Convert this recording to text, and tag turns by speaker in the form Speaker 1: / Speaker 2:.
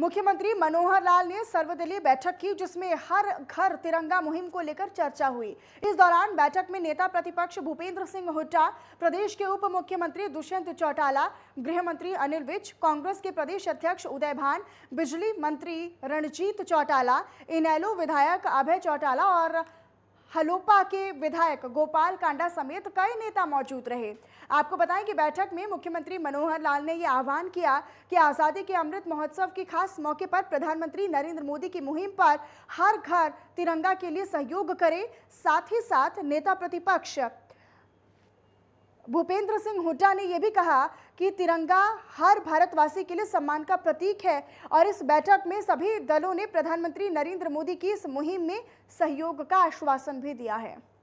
Speaker 1: मुख्यमंत्री मनोहर लाल ने सर्वदलीय बैठक की जिसमें हर घर तिरंगा मुहिम को लेकर चर्चा हुई इस दौरान बैठक में नेता प्रतिपक्ष भूपेंद्र सिंह हुड्डा प्रदेश के उप मुख्यमंत्री दुष्यंत चौटाला गृह मंत्री अनिल विज कांग्रेस के प्रदेश अध्यक्ष उदय भान बिजली मंत्री रणजीत चौटाला इनैलो विधायक अभय चौटाला और हलोपा के विधायक गोपाल कांडा समेत कई नेता मौजूद रहे आपको बताएं कि बैठक में मुख्यमंत्री मनोहर लाल ने यह आह्वान किया कि आज़ादी के अमृत महोत्सव के खास मौके पर प्रधानमंत्री नरेंद्र मोदी की मुहिम पर हर घर तिरंगा के लिए सहयोग करें साथ ही साथ नेता प्रतिपक्ष भूपेंद्र सिंह हुड्डा ने यह भी कहा कि तिरंगा हर भारतवासी के लिए सम्मान का प्रतीक है और इस बैठक में सभी दलों ने प्रधानमंत्री नरेंद्र मोदी की इस मुहिम में सहयोग का आश्वासन भी दिया है